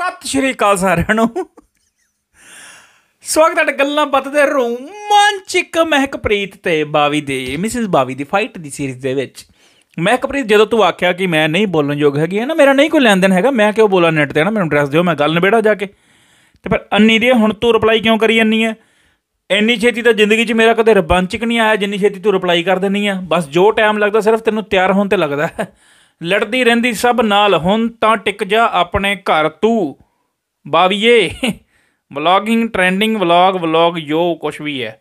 ਸਤਿ ਸ਼੍ਰੀ ਅਕਾਲ ਸਾਰਿਆਂ ਨੂੰ ਸਵਾਗਤ ਹੈ ਗੱਲਾਂ ਬਾਤ ਦੇ ਰੋਮਾਂਚਿਕ ਮਹਿਕਪ੍ਰੀਤ ਤੇ ਬਾਵੀ ਦੇ ਮਿਸਿਸ ਬਾਵੀ ਦੀ ਫਾਈਟ ਦੀ ਸੀਰੀਜ਼ ਦੇ ਵਿੱਚ ਮਹਿਕਪ੍ਰੀਤ ਜਦੋਂ ਤੂੰ ਆਖਿਆ ਕਿ ਮੈਂ ਨਹੀਂ ਬੋਲਣ ਯੋਗ ਹੈਗੀ ਹੈ ਨਾ ਮੇਰਾ ਨਹੀਂ ਕੋਈ ਲੈਣ ਦੇਣ ਹੈਗਾ ਮੈਂ ਕਿਉਂ ਬੋਲਾਂ ਨੈਟ ਤੇ ਨਾ ਮੈਨੂੰ ਡਰੈਸ ਦਿਓ ਮੈਂ ਗੱਲ ਨਿਬੇੜਾ ਜਾ ਕੇ ਤੇ ਪਰ ਅੰਨੀ ਦੀ ਹੁਣ ਤੂੰ ਰਿਪਲਾਈ ਕਿਉਂ ਕਰੀ ਜੰਨੀ ਹੈ ਇੰਨੀ ਛੇਤੀ ਤਾਂ ਜ਼ਿੰਦਗੀ 'ਚ ਮੇਰਾ ਕਦੇ ਰਬਾਂਚਿਕ ਨਹੀਂ ਆਇਆ ਜਿੰਨੀ ਛੇਤੀ ਤੂੰ ਰਿਪਲਾਈ ਕਰ ਦਿੰਨੀ ਆ ਬਸ ਜੋ ਟਾਈਮ ਲੱਗਦਾ ਸਿਰਫ ਤੈਨੂੰ ਤਿਆਰ ਹੋਣ ਤੇ ਲੱਗਦਾ ਲੜਦੀ ਰਹਿੰਦੀ ਸਭ ਨਾਲ ਹੁਣ ਤਾਂ ਟਿਕ ਜਾ ਆਪਣੇ ਘਰ ਤੂੰ ਬਾਵੀਏ ਵਲੌਗਿੰਗ ਟ੍ਰੈਂਡਿੰਗ ਵਲੌਗ ਵਲੌਗ ਜੋ ਕੁਛ ਵੀ ਹੈ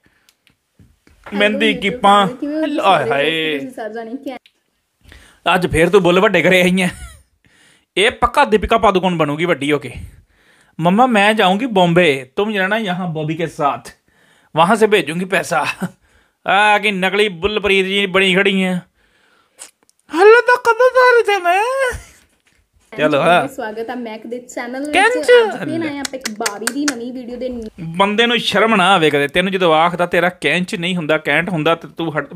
ਮਹਿੰਦੀ ਕੀਪਾਂ ਆਏ ਹਾਏ ਅੱਜ ਫੇਰ ਤੂੰ ਬੁੱਲ ਵੱਡੇ ਕਰੇ ਆਈਆਂ ਇਹ ਪੱਕਾ ਦੀਪਿਕਾ ਪਾਦੂਕੋਣ ਬਣੂਗੀ ਵੱਡੀ ਹੋ ਕੇ ਮੰਮਾ ਮੈਂ जाऊंगी ਬੰਬੇ ਤੂੰ रहना ਯਹਾਂ ਬੋਬੀ ਕੇ ਸਾਥ ਵਹਾਂ ਸੇ भेजूंगी ਪੈਸਾ ਆ कि ਨਕਲੀ बुलप्रीत ਜੀ ਬਣੀ ਖੜੀ ਹੈ ਹਲੋ ਤਾਂ ਕਦੋਂ ਤੇ ਮੈਂ ਚਲੋ ਹਾਂ ਸਵਾਗਤ ਆ ਮੈਕ ਦੇ ਚੈਨਲ ਵਿੱਚ ਅੱਜ ਫਿਰ ਆਏ ਆਪਾਂ ਇੱਕ ਬਾਰੀ ਦੀ ਨਵੀਂ ਵੀਡੀਓ ਦੇ ਬੰਦੇ ਨੂੰ ਸ਼ਰਮ ਨਾ ਆਵੇ ਕਦੇ ਤੈਨੂੰ ਜਦੋਂ ਆਖਦਾ ਤੇਰਾ ਕੈਂਚ ਨਹੀਂ ਹੁੰਦਾ ਕੈਂਟ ਹੁੰਦਾ ਤੇ ਤੂੰ ਹਟ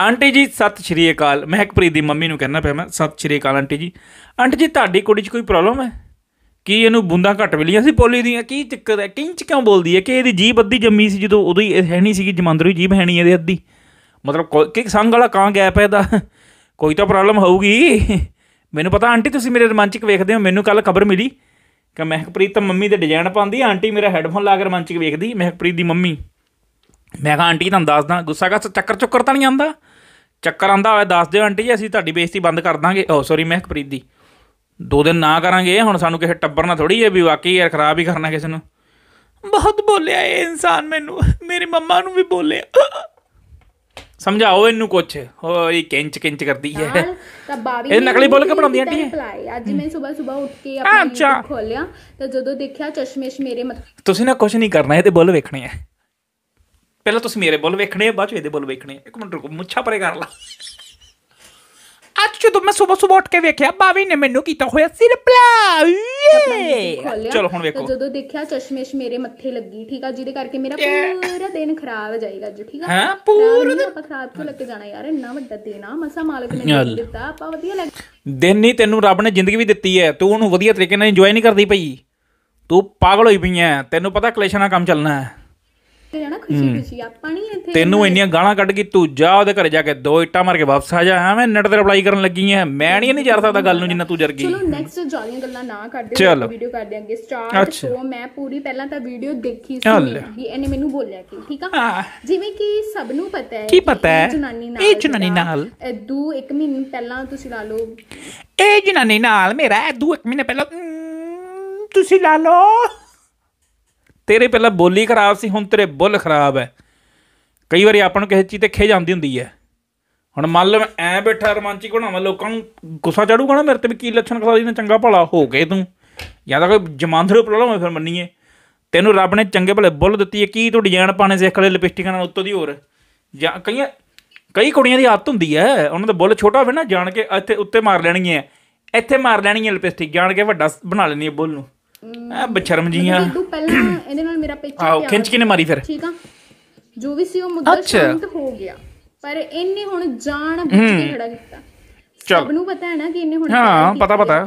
ਆਂਟੀ ਜੀ ਸਤਿ ਸ਼੍ਰੀ ਅਕਾਲ ਮਹਿਕਪ੍ਰੀਤ ਦੀ ਮੰਮੀ ਨੂੰ ਕਹਿਣਾ ਪਿਆ ਮੈਂ ਸਤਿ ਸ਼੍ਰੀ ਅਕਾਲ ਆਂਟੀ ਜੀ ਆਂਟੀ ਜੀ ਤੁਹਾਡੀ ਕੁੜੀ 'ਚ ਕੋਈ ਪ੍ਰੋਬਲਮ ਹੈ ਕੀ ਇਹਨੂੰ ਬੁੰਦਾ ਘਟ ਮਿਲੀਆਂ ਸੀ ਪੋਲੀ ਦੀਆਂ ਕੀ ਚੱਕਰ ਹੈ ਕਿੰਚ ਕਿਉਂ ਬੋਲਦੀ ਹੈ ਕਿ ਇਹਦੀ ਜੀਬ ਅੱਧੀ ਜੰਮੀ ਸੀ ਜਦੋਂ ਉਦੋਂ ਹੀ ਹੈ ਨਹੀਂ ਸੀਗੀ ਜਮਾਂਦਰੂ ਜੀਬ ਹੈ ਨਹੀਂ ਇਹਦੇ ਅੱਧੀ ਮਤਲਬ ਕਿ ਸੰਗ ਵਾਲਾ ਕਾਂ ਗੈਪ ਹੈ ਦਾ ਕੋਈ ਤਾਂ ਪ੍ਰੋਬਲਮ ਹੋਊਗੀ ਮੈਨੂੰ ਪਤਾ ਆਂਟੀ ਤੁਸੀਂ ਮੇਰੇ ਰਮਾਂਚਿਕ ਵੇਖਦੇ ਹੋ ਮੈਨੂੰ ਕੱਲ ਖਬਰ ਮਿਲੀ ਕਿ ਮਹਿਕਪ੍ਰੀਤ ਤਾਂ ਮੰਮੀ ਦੇ ਡਿਜ਼ਾਈਨ ਪਾਉਂਦੀ ਆਂਟੀ ਮੇਰਾ ਹੈੱਡਫੋਨ ਲਾ ਕੇ ਰਮਾਂਚਿਕ ਵੇਖਦੀ ਮਹਿਕਪ੍ਰੀਤ ਦੀ ਮੰਮੀ ਮੈਂ ਕਹਾ ਆਂਟੀ ਤੁਹਾਨੂੰ ਦੱਸਦਾ ਗੁੱਸਾ ਕਰ ਚੱਕਰ ਚੁੱਕਰ ਤਾਂ ਨਹੀਂ ਆਂਦਾ ਚੱਕਰ ਆਂਦਾ ਹੋਇਆ ਦੱਸ ਦਿਓ ਆਂਟੀ ਅਸੀਂ ਤੁਹਾਡੀ ਬੇਇੱਜ਼ਤੀ ਬੰਦ ਕਰ ਦਾਂਗੇ ਓ ਸੌਰੀ ਮਹਿਕਪ੍ਰੀਤ ਦੀ ਦੋ ਦਿਨ ਨਾ ਕਰਾਂਗੇ ਹੁਣ ਸਾਨੂੰ ਕਿਸੇ ਟੱਬਰ ਨਾਲ ਥੋੜੀ ਹੈ ਵੀ ਵਾਕਈ ਯਾਰ ਖਰਾਬ ਹੀ ਕਰਨਾ ਕਿਸੇ ਨੂੰ ਬਹੁਤ ਬੋਲਿਆ ਇਹ ਇਨਸਾਨ ਮੈਨੂੰ ਮੇਰੀ ਮੰਮਾ ਨੂੰ ਵੀ ਬੋਲਿਆ ਸਮਝਾਓ ਇਹਨੂੰ ਕੁਛ ਹੋ ਕਿੰਚ ਕਿੰਚ ਕਰਦੀ ਹੈ ਤਾਂ ਬਾਬੀ ਇਹ ਨਕਲੀ ਬੋਲ ਕੇ ਬਣਾਉਂਦੀਆਂ ਆਂਟੀ ਅੱਜ ਮੈਂ ਸਵੇਰ ਸਵੇਰ ਉੱਠ ਕੇ ਆਪਣੀ YouTube ਖੋਲਿਆ ਤਾਂ ਜਦੋਂ ਦੇਖਿਆ ਚਸ਼ਮੇਸ਼ ਮੇਰੇ ਮਤ ਤੁਸੀਂ ਨਾ ਕੁਛ ਨਹੀਂ ਕਰਨਾ ਇਹ ਤੇ ਬੋਲ ਵੇਖਣੇ ਆ ਪਹਿਲਾਂ ਤੁਸੀਂ ਮੇਰੇ ਬੋਲ ਵੇਖਣੇ ਆ ਬਾਅਦ ਚ ਇਹਦੇ ਬੋਲ ਵੇਖਣੇ ਆ ਇੱਕ ਮਿੰਟ ਰੁਕੋ ਮੁੱਛਾ ਪਰੇ ਕਰ ਲਾ ਅੱਜ ਜਦੋਂ ਮੈਂ ਸਵੇਰ ਸਵੇਰ ਉੱਠ ਕੇ ਵੇਖਿਆ ਬਾਵੀ ਨੇ ਮੈਨੂੰ ਕੀਤਾ ਹੋਇਆ ਸਿਰ ਬਲਾ ਚਲੋ ਹੁਣ ਵੇਖੋ ਜਦੋਂ ਦੇਖਿਆ ਚਸ਼ਮੇਸ਼ ਮੇਰੇ ਮੱਥੇ ਲੱਗੀ ਠੀਕ ਆ ਜਿਹਦੇ ਕਰਕੇ ਮੇਰਾ ਪੂਰਾ ਦਿਨ ਖਰਾਬ ਹੋ ਜਾਏਗਾ ਅੱਜ ਠੀਕ ਆ ਹਾਂ ਪੂਰਾ ਦਿਨ ਆਪਾਂ ਖਰਾਬ ਕਿਉਂ ਲੱਗੇ ਜਾਣਾ ਯਾਰ ਇੰਨਾ ਵੱਡਾ ਦਿਨ ਆ ਮਸਾ ਮਾਲਕ ਨੇ ਦਿੱਤਾ ਆਪਾਂ ਵਧੀਆ ਲੱਗ ਦਿਨ ਨਹੀਂ ਤੈਨੂੰ ਰੱਬ ਨੇ ਜ਼ਿੰਦਗੀ ਵੀ ਦਿੱਤੀ ਹੈ ਤੂੰ ਉਹਨੂੰ ਵਧੀਆ ਤਰੀਕੇ ਨਾਲ ਇੰਜੋਏ ਨਹੀਂ ਕਰਦੀ ਪਈ ਤੂੰ ਪਾਗਲ ਹੋਈ ਪਈ ਐ ਤੈਨੂੰ ਪਤਾ ਕਲੇਸ਼ਾਂ ਨਾਲ ਕੰਮ ਚੱਲਣਾ ਹੈ ਜਾਣਾ ਖੁਸ਼ੀ ਖੁਸ਼ੀ ਆਪਾਂ ਨਹੀਂ ਇੱਥੇ ਤੈਨੂੰ ਇੰਨੀਆਂ ਗਾਲਾਂ ਕੱਢ ਕੇ ਤੂੰ ਜਾ ਉਹਦੇ ਘਰੇ ਜਾ ਕੇ ਦੋ ਇੱਟਾਂ ਮਾਰ ਕੇ ਵਾਪਸ ਆ ਜਾ ਐਵੇਂ ਨੈਟ ਤੇ ਰਿਪਲਾਈ ਕਰਨ ਲੱਗੀ ਐ ਮੈਂ ਨਹੀਂ ਨਹੀਂ ਜਰ ਸਕਦਾ ਗੱਲ ਨੂੰ ਜਿੰਨਾ ਤੂੰ ਜਰ ਗਈ ਚਲੋ ਨੈਕਸਟ ਜਾਲੀਆਂ ਗੱਲਾਂ ਨਾ ਕਰਦੇ ਵੀਡੀਓ ਕਰਦੇ ਅੱਗੇ ਸਟਾਰਟ ਸੋ ਮੈਂ ਪੂਰੀ ਪਹਿਲਾਂ ਤਾਂ ਵੀਡੀਓ ਦੇਖੀ ਸੀ ਇਹਨੇ ਮੈਨੂੰ ਬੋਲਿਆ ਕਿ ਠੀਕ ਆ ਜਿਵੇਂ ਕਿ ਸਭ ਨੂੰ ਪਤਾ ਹੈ ਕੀ ਪਤਾ ਹੈ ਇਹ ਜਨਾਨੀ ਨਾਲ ਦੂ 1 ਮਹੀਨੇ ਪਹਿਲਾਂ ਤੁਸੀਂ ਲਾ ਲਓ ਇਹ ਜਨਾਨੀ ਨਾਲ ਮੇਰਾ ਦੂ 1 ਮਹੀਨੇ ਪਹਿਲਾਂ ਤੁਸੀਂ ਲਾ ਲਓ ਤੇਰੇ ਪਹਿਲਾਂ ਬੋਲੀ ਖਰਾਬ ਸੀ ਹੁਣ ਤੇਰੇ ਬੁੱਲ ਖਰਾਬ ਹੈ ਕਈ ਵਾਰੀ ਆਪਾਂ ਨੂੰ ਕਿਸੇ ਚੀਜ਼ ਤੇ ਖੇਜ ਆਉਂਦੀ ਹੁੰਦੀ ਹੈ ਹੁਣ ਮੰਨ ਲਓ ਐ ਬੈਠਾ ਰਮਾਂਚੀ ਬਣਾਵਾਂ ਲੋਕਾਂ ਨੂੰ ਗੁੱਸਾ ਚੜੂਗਾ ਨਾ ਮੇਰੇ ਤੇ ਵੀ ਕੀ ਲੱਛਣ ਖਸਾ ਦੀ ਚੰਗਾ ਭਲਾ ਹੋ ਗਏ ਤੂੰ ਜਾਂ ਤਾਂ ਕੋਈ ਜਮਾਂਦਰੂ ਪ੍ਰੋਬਲਮ ਹੈ ਫਿਰ ਮੰਨੀਏ ਤੈਨੂੰ ਰੱਬ ਨੇ ਚੰਗੇ ਭਲੇ ਬੁੱਲ ਦਿੱਤੀ ਹੈ ਕੀ ਤੂੰ ਡਿਜ਼ਾਈਨ ਪਾਣੇ ਸਿੱਖ ਲੈ ਲਿਪਸਟਿਕਾਂ ਨਾਲ ਉੱਤੋਂ ਦੀ ਹੋਰ ਜਾਂ ਕਈਆਂ ਕਈ ਕੁੜੀਆਂ ਦੀ ਆਦਤ ਹੁੰਦੀ ਹੈ ਉਹਨਾਂ ਦਾ ਬੁੱਲ ਛੋਟਾ ਹੋਵੇ ਨਾ ਜਾਣ ਕੇ ਇੱਥੇ ਉੱਤੇ ਮਾਰ ਲੈਣੀ ਹੈ ਇੱਥੇ ਮਾਰ ਲੈਣੀ ਹੈ ਲਿਪਸਟਿਕ ਜਾਣ ਕੇ ਵੱਡਾ ਬਣਾ ਲੈਣੀ ਹੈ ਬੁੱਲ ਨੂੰ ਆ ਬਚਰਮ ਜੀਆਂ ਤੂੰ ਪਹਿਲਾਂ ਇਹਦੇ ਨਾਲ ਮੇਰਾ ਪੇਚਾ ਆਓ ਖਿੰਚ ਕੇ ਨੇ ਮਾਰੀ ਫਿਰ ਠੀਕ ਆ ਜੋ ਵੀ ਸੀ ਉਹ ਮੁੱਦਾ ਸ਼ਾਂਤ ਹੋ ਗਿਆ ਪਰ ਇਹਨੇ ਹੁਣ ਜਾਣ ਬੁੱਝ ਕੇ ਖੜਾ ਕੀਤਾ ਸਭ ਨੂੰ ਪਤਾ ਹੈ ਨਾ ਕਿ ਇਹਨੇ ਹੁਣ ਹਾਂ ਪਤਾ ਪਤਾ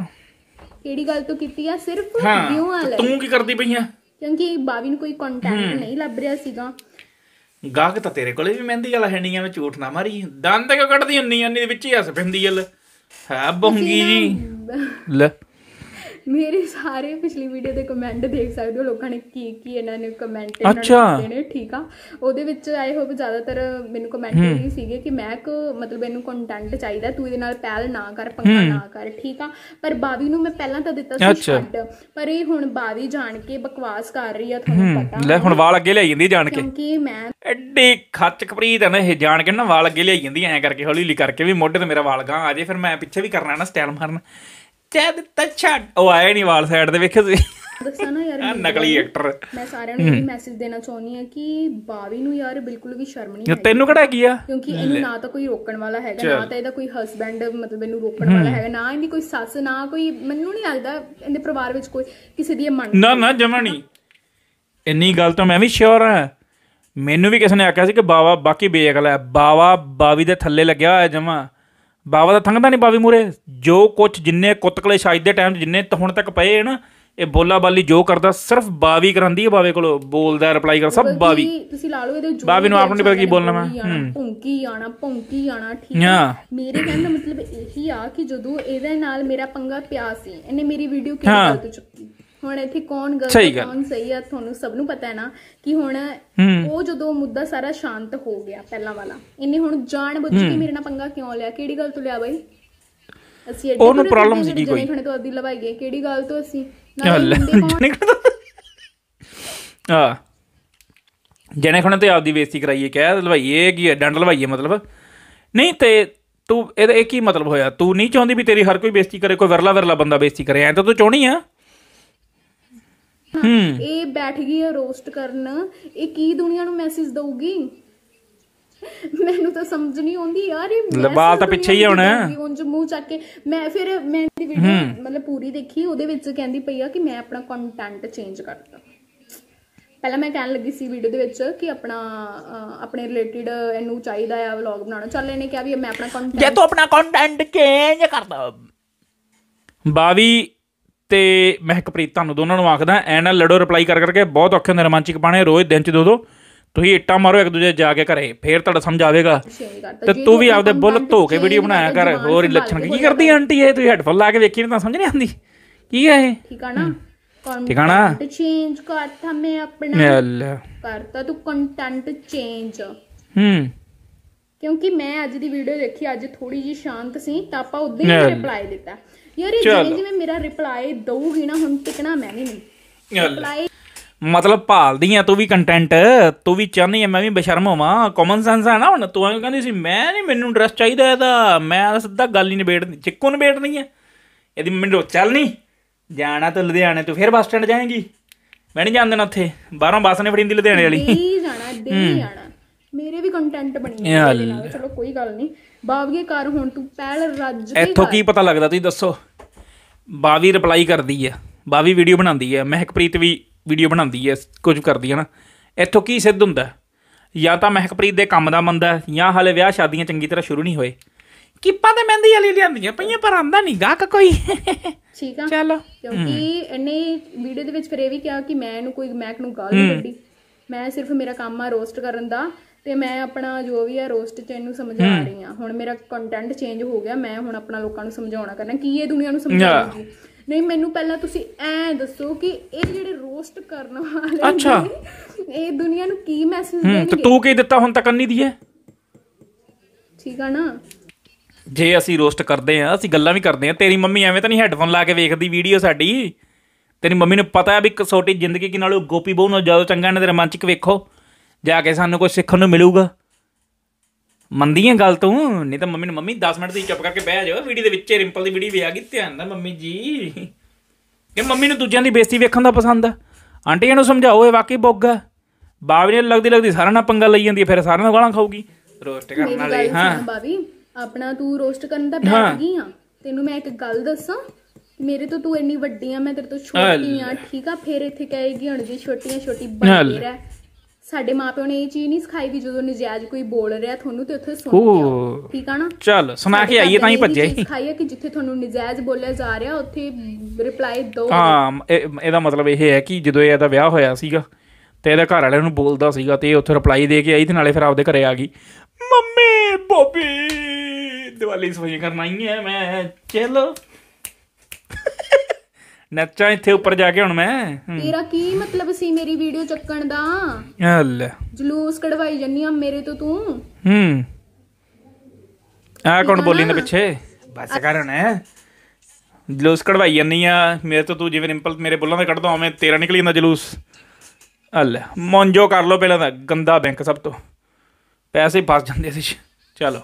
ਕਿਹੜੀ ਗੱਲ ਤੋਂ ਕੀਤੀ ਆ ਸਿਰਫ ਕਿਉਂ ਆ ਲੈ ਤੂੰ ਕੀ ਕਰਦੀ ਪਈ ਆ ਕਿਉਂਕਿ ਬਾਵੀ ਨੂੰ ਕੋਈ ਕੰਟੈਕਟ ਨਹੀਂ ਲੱਭ ਰਿਹਾ ਸੀਗਾ ਗਾਹਕ ਤਾਂ ਤੇਰੇ ਕੋਲੇ ਵੀ ਮਹਿੰਦੀ ਵਾਲਾ ਹੈਣੀ ਆ ਮੈਂ ਝੂਠ ਨਾ ਮਾਰੀ ਦੰਦ ਕਿਉਂ ਕੱਢਦੀ ਹੁੰਨੀ ਆ ਨੀ ਵਿੱਚ ਹੀ ਹੱਸ ਪੈਂਦੀ ਗੱਲ ਹਾਂ ਬੰਗੀ ਜੀ ਲੈ ਮੇਰੇ ਸਾਰੇ ਪਿਛਲੀ ਵੀਡੀਓ ਦੇ ਕਮੈਂਟ ਦੇਖ ਸਕਦੇ ਹੋ ਲੋਕਾਂ ਨੇ ਕੀ ਕੀ ਇਹਨਾਂ ਨੇ ਕਮੈਂਟ ਅੱਛਾ ਨੇ ਠੀਕ ਆ ਉਹਦੇ ਵਿੱਚ ਆਈ ਹੋਪ ਜ਼ਿਆਦਾਤਰ ਮੈਨੂੰ ਕਮੈਂਟ ਇਹ ਸੀਗੇ ਕਿ ਮੈਂ ਕੋ ਮਤਲਬ ਇਹਨੂੰ ਕੰਟੈਂਟ ਚਾਹੀਦਾ ਤੂੰ ਇਹਦੇ ਨਾਲ ਪਹਿਲ ਨਾ ਕਰ ਪੰਗਾ ਨਾ ਕਰ ਠੀਕ ਆ ਪਰ ਬਾਵੀ ਨੂੰ ਮੈਂ ਪਹਿਲਾਂ ਤਾਂ ਦਿੱਤਾ ਸੀ ਛੱਡ ਪਰ ਇਹ ਹੁਣ ਬਾਵੀ ਜਾਣ ਕੇ ਬਕਵਾਸ ਕਰ ਰਹੀ ਆ ਤੁਹਾਨੂੰ ਪਤਾ ਲੈ ਹੁਣ ਵਾਲ ਅੱਗੇ ਲੈ ਜਾਂਦੀ ਜਾਣ ਕੇ ਕਿਉਂਕਿ ਮੈਂ ਐਡੀ ਖੱਚਕਪਰੀਤ ਹੈ ਨਾ ਇਹ ਜਾਣ ਕੇ ਨਾ ਵਾਲ ਅੱਗੇ ਲੈ ਜਾਂਦੀ ਐ ਕਰਕੇ ਹੌਲੀ ਹੌਲੀ ਕਰਕੇ ਵੀ ਮੋਢੇ ਤੇ ਮੇਰਾ ਵਾਲ ਗਾਂ ਆ ਜੇ ਫਿਰ ਮੈਂ ਪਿੱਛੇ ਵੀ ਕਰਨਾ ਨਾ ਸਟਾਈਲ ਮਾਰਨਾ ਕਹਿ ਦਿੱਤਾ ਛੱਡ ਉਹ ਆਏ ਨਹੀਂ ਵਾਲ ਸਾਈਡ ਤੇ ਵੇਖਿਆ ਤੁਸੀਂ ਦੱਸਾਂ ਨਾ ਯਾਰ ਨਕਲੀ ਐਕਟਰ ਮੈਂ ਸਾਰਿਆਂ ਨੂੰ ਇਹ ਮੈਸੇਜ ਦੇਣਾ ਚਾਹੁੰਦੀ ਆ ਕਿ ਬਾਵੀ ਨੂੰ ਯਾਰ ਬਿਲਕੁਲ ਵੀ ਸ਼ਰਮ ਨਹੀਂ ਆਉਂਦੀ ਤੈਨੂੰ ਕਿਹੜਾ ਕੀ ਆ ਕਿਉਂਕਿ ਇਹਨੂੰ ਨਾ ਤਾਂ ਕੋਈ ਰੋਕਣ ਵਾਲਾ ਹੈਗਾ ਨਾ ਤਾਂ ਇਹਦਾ ਕੋਈ ਹਸਬੰਡ ਮਤਲਬ ਇਹਨੂੰ ਰੋਕਣ ਵਾਲਾ ਹੈਗਾ ਨਾ ਇਹਦੀ ਕੋਈ ਸੱਸ ਨਾ ਕੋਈ ਮੈਨੂੰ ਨਹੀਂ ਲੱਗਦਾ ਇਹਦੇ ਪਰਿਵਾਰ ਵਿੱਚ ਕੋਈ ਕਿਸੇ ਦੀ ਮੰਨ ਨਾ ਨਾ ਜਮਾ ਨਹੀਂ ਇੰਨੀ ਗੱਲ ਤਾਂ ਮੈਂ ਵੀ ਸ਼ੋਰ ਆ ਮੈਨੂੰ ਵੀ ਕਿਸੇ ਨੇ ਆਖਿਆ ਸੀ ਕਿ ਬਾਵਾ ਬਾਕੀ ਬੇਅਕਲ ਹੈ ਬਾਵਾ ਬਾਵੀ ਦੇ ਥੱਲੇ ਲੱਗਿਆ ਹੋਇਆ ਜਮਾ ਬਾਬਾ ਦਾ ਥੰਗਦਾ ਨਹੀਂ ਬਾਵੀ ਮੂਰੇ ਜੋ ਕੁਝ ਜਿੰਨੇ ਕੁੱਤਕਲੇ ਸ਼ਾਇਦ ਦੇ ਟਾਈਮ ਜਿੰਨੇ ਹੁਣ ਤੱਕ ਪਏ ਹਨ ਇਹ ਬੋਲਾ ਬਾਲੀ ਜੋ ਕਰਦਾ ਸਿਰਫ ਬਾਵੀ ਕਰਾਂਦੀ ਹੈ ਬਾਵੇ ਕੋਲ ਬੋਲਦਾ ਰਿਪਲਾਈ ਕਰ ਸਭ ਬਾਵੀ ਤੁਸੀਂ ਲਾ ਲਓ ਇਹਦੇ ਜੋ ਬਾਵੀ ਨੂੰ ਆਪ ਨਹੀਂ ਪਤਾ ਕੀ ਬੋਲਣਾ ਮੈਂ ਭੌਂਕੀ ਆਣਾ ਭੌਂਕੀ ਆਣਾ ਠੀਕ ਹੈ ਮੇਰੇ ਕਹਿਣ ਦਾ ਮਤਲਬ ਇਹੀ ਆ ਕਿ ਜਦੋਂ ਇਹਦੇ ਨਾਲ ਮੇਰਾ ਪੰਗਾ ਪਿਆ ਸੀ ਇਹਨੇ ਮੇਰੀ ਵੀਡੀਓ ਕਿਉਂ ਗਲਤ ਚੁੱਕੀ ਹੁਣ ਇੱਥੇ ਕੌਣ ਗਲਤ ਹੈ ਕੌਣ ਸਹੀ ਆ ਤੁਹਾਨੂੰ ਸਭ ਨੂੰ ਪਤਾ ਹੈ ਨਾ ਕਿ ਹੁਣ ਉਹ ਜਦੋਂ ਮੁੱਦਾ ਸਾਰਾ ਸ਼ਾਂਤ ਹੋ ਗਿਆ ਪਹਿਲਾਂ ਵਾਲਾ ਇਹਨੇ ਹੁਣ ਜਾਣ ਬੁੱਝ ਕੇ ਮੇਰੇ ਨਾਲ ਪੰਗਾ ਕਿਉਂ ਲਿਆ ਕਿਹੜੀ ਗੱਲ ਤੋਂ ਲਿਆ ਬਾਈ ਅਸੀਂ ਇਹ ਉਹਨੂੰ ਪ੍ਰੋਬਲਮ ਸੀ ਕੀ ਕੋਈ। ਜਣੇ ਤੋਂ ਅੱਧੀ ਲਵਾਈ ਗਏ ਕਿਹੜੀ ਗੱਲ ਤੋਂ ਅਸੀਂ ਨਾਲੇ ਹੁੰਦੇ ਕੌਣ ਹਾਂ ਜਣੇ ਖਣੇ ਤੇ ਆਪਦੀ ਬੇਇੱਜ਼ਤੀ ਕਰਾਈਏ ਕਹਿ ਲਵਾਈਏ ਕੀ ਡੰਡ ਲਵਾਈਏ ਮਤਲਬ ਨਹੀਂ ਤੇ ਤੂੰ ਇਹਦਾ ਇਹ ਕੀ ਮਤਲਬ ਹੋਇਆ ਤੂੰ ਨਹੀਂ ਚਾਹੁੰਦੀ ਵੀ ਤੇਰੀ ਹਰ ਕੋਈ ਬੇਇੱਜ਼ਤੀ ਕਰੇ ਕੋਈ ਵਿਰਲਾ ਵਿਰਲਾ ਬੰਦਾ ਬੇਇੱਜ਼ਤੀ ਕਰੇ ਐਂ ਤਾਂ ਤੂੰ ਚਾਹਣੀ ਆ ਇਹ ਬੈਠ ਗਈ ਹੈ ਰੋਸਟ ਕਰਨ ਇਹ ਕੀ ਦੁਨੀਆ ਨੂੰ ਮੈਸੇਜ ਦਊਗੀ ਮੈਨੂੰ ਤਾਂ ਸਮਝ ਨਹੀਂ ਆਉਂਦੀ ਯਾਰ ਇਹ ਬਾਲ ਤਾਂ ਪਿੱਛੇ ਹੀ ਹੁਣ ਉਂਝ ਮੂੰਹ ਚੱਕ ਕੇ ਮੈਂ ਫਿਰ ਮੈਂ ਦੀ ਵੀਡੀਓ ਮਤਲਬ ਪੂਰੀ ਦੇਖੀ ਉਹਦੇ ਵਿੱਚ ਕਹਿੰਦੀ ਪਈ ਆ ਕਿ ਮੈਂ ਆਪਣਾ ਕੰਟੈਂਟ ਚੇਂਜ ਕਰਤਾ ਪਹਿਲਾਂ ਮੈਂ ਕਹਿਣ ਲੱਗੀ ਸੀ ਵੀਡੀਓ ਦੇ ਵਿੱਚ ਕਿ ਆਪਣਾ ਆਪਣੇ ਰਿਲੇਟਡ ਇਹਨੂੰ ਚਾਹੀਦਾ ਆ ਵਲੌਗ ਬਣਾਉਣਾ ਚੱਲ ਇਹਨੇ ਕਿਹਾ ਵੀ ਮੈਂ ਆਪਣਾ ਕੰਟੈਂਟ ਜੇ ਤੂੰ ਆਪਣਾ ਕੰਟੈਂਟ ਚੇਂਜ ਕਰਦਾ 22 ਤੇ ਮਹਿਕਪ੍ਰੀਤ ਤੁਹਾਨੂੰ ਦੋਨਾਂ ਨੂੰ ਆਖਦਾ ਐ ਨਾਲ ਲੜੋ ਰਿਪਲਾਈ ਕਰ ਕਰਕੇ ਬਹੁਤ ਔਖੇ ਹੁੰਦੇ ਰਮਾਂਚਿਕ ਪਾਣੇ ਰੋਜ਼ ਦਿਨ ਚ ਦੋ ਦੋ ਤੁਸੀਂ ਇੱਟਾਂ ਮਾਰੋ ਇੱਕ ਦੂਜੇ ਜਾ ਕੇ ਘਰੇ ਫੇਰ ਤੁਹਾਡਾ ਸਮਝ ਆਵੇਗਾ ਤੇ ਤੂੰ ਵੀ ਆਪਦੇ ਬੁੱਲ ਧੋ ਕੇ ਵੀਡੀਓ ਬਣਾਇਆ ਕਰ ਹੋਰ ਲੱਛਣ ਕੀ ਕਰਦੀ ਆਂਟੀ ਇਹ ਤੁਸੀਂ ਹੈੱਡਫੋਨ ਲਾ ਕੇ ਵੇਖੀ ਤਾਂ ਸਮਝ ਨਹੀਂ ਆਉਂਦੀ ਕੀ ਹੈ ਇਹ ਠਿਕਾਣਾ ਠਿਕਾਣਾ ਚੇਂਜ ਕਰਤਾ ਮੈਂ ਆਪਣਾ ਕਰਤਾ ਤੂੰ ਕੰਟੈਂਟ ਚੇਂਜ ਹੂੰ ਕਿਉਂਕਿ ਮੈਂ ਅੱਜ ਦੀ ਵੀਡੀਓ ਦੇਖੀ ਅੱਜ ਥੋੜੀ ਜੀ ਸ਼ਾਂਤ ਸੀ ਤਾਂ ਆਪਾਂ ਉਦੋਂ ਹੀ ਰਿਪਲਾਈ ਦਿੱਤਾ ਯਾਰ ਇਹ ਜਿਵੇਂ ਜਿਵੇਂ ਮੇਰਾ ਰਿਪਲਾਈ ਦਊਗੀ ਨਾ ਹੁਣ ਟਿਕਣਾ ਮੈਂ ਵੀ ਨਹੀਂ ਰਿਪਲਾਈ ਮਤਲਬ ਭਾਲਦੀ ਆ ਤੂੰ ਵੀ ਕੰਟੈਂਟ ਤੂੰ ਵੀ ਚਾਹਨੀ ਆ ਮੈਂ ਵੀ ਬਸ਼ਰਮ ਹੋਵਾਂ ਕਾਮਨ ਸੈਂਸ ਆ ਨਾ ਹੁਣ ਤੂੰ ਐਂ ਕਹਿੰਦੀ ਸੀ ਮੈਂ ਨਹੀਂ ਮੈਨੂੰ ਡਰੈਸ ਚਾਹੀਦਾ ਇਹਦਾ ਮੈਂ ਸਿੱਧਾ ਗੱਲ ਹੀ ਨਿਬੇੜਨੀ ਨਿਬੇੜ ਨਿਬੇੜਨੀ ਆ ਇਹਦੀ ਮੈਨੂੰ ਚੱਲ ਨਹੀਂ ਜਾਣਾ ਤਾਂ ਲੁਧਿਆਣੇ ਤੂੰ ਫਿਰ ਬੱਸ ਸਟੈਂਡ ਜਾਏਂਗੀ ਮੈਂ ਨਹੀਂ ਜਾਣ ਦੇਣਾ ਉੱਥੇ ਬਾਹਰੋਂ ਬੱਸ ਨੇ ਫੜੀਂਦੀ ਲੁਧਿਆਣੇ ਵਾਲੀ ਨਹੀਂ ਜਾਣਾ ਦੇ ਆਣਾ ਮੇਰੇ ਵੀ ਕੰਟੈਂਟ ਬਣੀ ਹੈ ਨਾਲ ਚਲੋ ਕੋਈ ਗੱਲ ਨਹੀਂ ਬਾਵਗੇ ਕਰ ਹੁਣ ਤੂੰ ਪਹਿਲ ਰੱਜ ਕੇ ਇੱਥੋਂ ਕੀ ਪਤਾ ਲੱਗਦਾ ਤੁਸੀਂ ਦੱਸੋ ਬਾਵੀ ਰਿਪਲਾਈ ਕਰਦੀ ਹੈ ਬਾਵੀ ਵੀਡੀਓ ਬਣਾਉਂਦੀ ਹੈ ਮਹਿਕਪ੍ਰੀਤ ਵੀ ਵੀਡੀਓ ਬਣਾਉਂਦੀ ਹੈ ਕੁਝ ਕਰਦੀ ਹੈ ਨਾ ਇੱਥੋਂ ਕੀ ਸਿੱਧ ਹੁੰਦਾ ਜਾਂ ਤਾਂ ਮਹਿਕਪ੍ਰੀਤ ਦੇ ਕੰਮ ਦਾ ਮੰਦਾ ਜਾਂ ਹਲੇ ਵਿਆਹ ਸ਼ਾਦੀਆਂ ਚੰਗੀ ਤਰ੍ਹਾਂ ਸ਼ੁਰੂ ਨਹੀਂ ਹੋਏ ਕਿੱਪਾਂ ਤੇ ਮਹਿੰਦੀ ਵਾਲੀ ਲਿਆਂਦੀਆਂ ਪਈਆਂ ਪਰ ਆਂਦਾ ਨਹੀਂ ਗਾਹਕ ਕੋਈ ਠੀਕ ਆ ਚਲੋ ਕਿਉਂਕਿ ਇਹਨੇ ਵੀਡੀਓ ਦੇ ਵਿੱਚ ਫਿਰ ਇਹ ਵੀ ਕਿਹਾ ਕਿ ਮੈਂ ਇਹਨੂੰ ਕੋਈ ਮਹਿਕ ਨੂੰ ਗਾਲ ਨਹੀਂ ਕੱਢੀ ਮੈਂ ਸਿਰਫ ਮੇਰਾ ਕੰਮ ਆ ਰੋਸਟ ਕਰਨ ਦਾ ਤੇ ਮੈਂ ਆਪਣਾ ਜੋ ਵੀ ਹੈ ਰੋਸਟ ਚ ਇਹਨੂੰ ਸਮਝਾ ਰਹੀ ਹਾਂ ਹੁਣ ਮੇਰਾ ਕੰਟੈਂਟ ਚੇਂਜ ਹੋ ਗਿਆ ਮੈਂ ਹੁਣ ਆਪਣਾ ਲੋਕਾਂ ਨੂੰ ਸਮਝਾਉਣਾ ਕਰਨਾ ਕੀ ਇਹ ਦੁਨੀਆ ਨੂੰ ਸਮਝਾਉਂਗੀ ਨਹੀਂ ਮੈਨੂੰ ਪਹਿਲਾਂ ਤੁਸੀਂ ਐ ਦੱਸੋ ਕਿ ਇਹ ਜਿਹੜੇ ਰੋਸਟ ਕਰਨ ਵਾਲੇ ਅੱਛਾ ਇਹ ਦੁਨੀਆ ਨੂੰ ਕੀ ਮੈਸੇਜ ਦੇਣਗੇ ਤੇ ਤੂੰ ਕੀ ਦਿੱਤਾ ਹੁਣ ਤੱਕ ਨਹੀਂ ਦੀਏ ਠੀਕ ਆ ਨਾ ਜੇ ਅਸੀਂ ਰੋਸਟ ਕਰਦੇ ਆ ਅਸੀਂ ਗੱਲਾਂ ਵੀ ਕਰਦੇ ਆ ਤੇਰੀ ਮੰਮੀ ਐਵੇਂ ਤਾਂ ਨਹੀਂ ਹੈੱਡਫੋਨ ਲਾ ਕੇ ਵੇਖਦੀ ਵੀਡੀਓ ਸਾਡੀ ਤੇਰੀ ਮੰਮੀ ਨੂੰ ਪਤਾ ਹੈ ਵੀ ਇੱਕ ਛੋਟੀ ਜ਼ਿੰਦਗੀ ਕਿ ਨਾਲੋਂ ਗੋਪੀ ਬਹੁ ਨਾਲ ਜ਼ਿਆਦਾ ਚੰਗਾ ਨੇ ਤੇਰੇ ਮਨ ਚ ਵੇਖੋ ਜਾ ਕੇ ਸਾਨੂੰ ਕੁਝ ਸਿੱਖਣ ਨੂੰ ਮਿਲੂਗਾ ਮੰਦੀਆਂ ਗੱਲ ਤੋਂ ਨਹੀਂ ਤਾਂ ਮੰਮੀ ਨੂੰ ਮੰਮੀ 10 ਮਿੰਟ ਦੀ ਚੁੱਪ ਕਰਕੇ ਬਹਿ ਜਾਓ ਵੀਡੀਓ ਦੇ ਵਿੱਚ ਰਿੰਪਲ ਦੀ ਵੀਡੀਓ ਵੀ ਆ ਗਈ ਧਿਆਨ ਨਾਲ ਮੰਮੀ ਜੀ ਕਿ ਮੰਮੀ ਨੂੰ ਦੂਜਿਆਂ ਦੀ ਬੇਇੱਜ਼ਤੀ ਵੇਖਣ ਦਾ ਪਸੰਦ ਆ ਆਂਟੀਆਂ ਨੂੰ ਸਮਝਾਓ ਇਹ ਵਾਕਈ ਬੋਗਾ ਬਾਬੀ ਨੇ ਲੱਗਦੀ ਲੱਗਦੀ ਸਾਰਿਆਂ ਨਾਲ ਪੰਗਾ ਲਈ ਜਾਂਦੀ ਹੈ ਫਿਰ ਸਾਰਿਆਂ ਨਾਲ ਗਾਲਾਂ ਖਾਊਗੀ ਰੋਸਟ ਕਰਨ ਵਾਲੀ ਹਾਂ ਬਾਬੀ ਆਪਣਾ ਤੂੰ ਰੋਸਟ ਕਰਨ ਦਾ ਬੈਠ ਗਈ ਆ ਤੈਨੂੰ ਮੈਂ ਇੱਕ ਗੱਲ ਦੱਸਾਂ ਮੇਰੇ ਤੋਂ ਤੂੰ ਇੰਨੀ ਵੱਡੀ ਆ ਮੈਂ ਤੇਰੇ ਤੋਂ ਛੋਟੀ ਆ ਠੀਕ ਆ ਫਿਰ ਇੱਥੇ ਕਹੇਗੀ ਹਣ ਜੀ ਛੋਟੀਆਂ ਛੋਟੀ ਬਣ ਕੇ ਰਹਿ ਸਾਡੇ ਮਾਪਿਓ ਨੇ ਇਹ ਚੀਜ਼ ਨਹੀਂ ਸਿਖਾਈ ਵੀ ਜਦੋਂ ਨਜਾਇਜ਼ ਕੋਈ ਬੋਲ ਰਿਹਾ ਤੁਹਾਨੂੰ ਤੇ ਉੱਥੇ ਸੁਣ ਕੇ ਠੀਕ ਆ ਨਾ ਚੱਲ ਸੁਣਾ ਕੇ ਆਈਏ ਤਾਂ ਹੀ ਭੱਜੇ ਸਿਖਾਈ ਹੈ ਕਿ ਜਿੱਥੇ ਤੁਹਾਨੂੰ ਨਜਾਇਜ਼ ਬੋਲਿਆ ਜਾ ਰਿਹਾ ਉੱਥੇ ਰਿਪਲਾਈ ਦਿਓ ਹਾਂ ਇਹਦਾ ਮਤਲਬ ਇਹ ਹੈ ਕਿ ਜਦੋਂ ਇਹਦਾ ਵਿਆਹ ਹੋਇਆ ਸੀਗਾ ਤੇ ਇਹਦਾ ਘਰ ਵਾਲਿਆਂ ਨੂੰ ਬੋਲਦਾ ਸੀਗਾ ਤੇ ਇਹ ਉੱਥੇ ਰਿਪਲਾਈ ਦੇ ਕੇ ਆਈ ਤੇ ਨਾਲੇ ਫਿਰ ਆਪਦੇ ਘਰੇ ਆ ਗਈ ਮੰਮੀ ਬੋਬੀ ਦਿਵਾਲੀ ਸਫਾਈ ਕਰਨਾ ਹੀ ਹੈ ਮੈਂ ਚਲੋ ਨੱਚਾ ਇੱਥੇ ਉੱਪਰ ਜਾ ਕੇ ਹੁਣ ਮੈਂ ਤੇਰਾ ਕੀ ਮਤਲਬ ਸੀ ਮੇਰੀ ਵੀਡੀਓ ਚੱਕਣ ਦਾ ਲੈ ਜਲੂਸ ਕਢਵਾਈ ਜੰਨੀ ਆ ਮੇਰੇ ਤੋਂ ਤੂੰ ਹੂੰ ਆ ਕੌਣ ਬੋਲੀ ਨੇ ਪਿੱਛੇ ਬਸ ਕਰ ਹੁਣ ਜਲੂਸ ਕਢਵਾਈ ਜੰਨੀ ਆ ਮੇਰੇ ਤੋਂ ਤੂੰ ਜਿਵੇਂ ਰਿੰਪਲ ਮੇਰੇ ਬੁੱਲਾਂ ਦਾ ਕੱਢਦਾ ਓਵੇਂ ਤੇਰਾ ਨਿਕਲੀ ਜਾਂਦਾ ਜਲੂਸ ਲੈ ਮੌਂਜੋ ਕਰ ਲੋ ਪਹਿਲਾਂ ਤਾਂ ਗੰਦਾ ਬੈਂਕ ਸਭ ਤੋਂ ਪੈਸੇ ਫਸ ਜਾਂਦੇ ਸੀ ਚਲੋ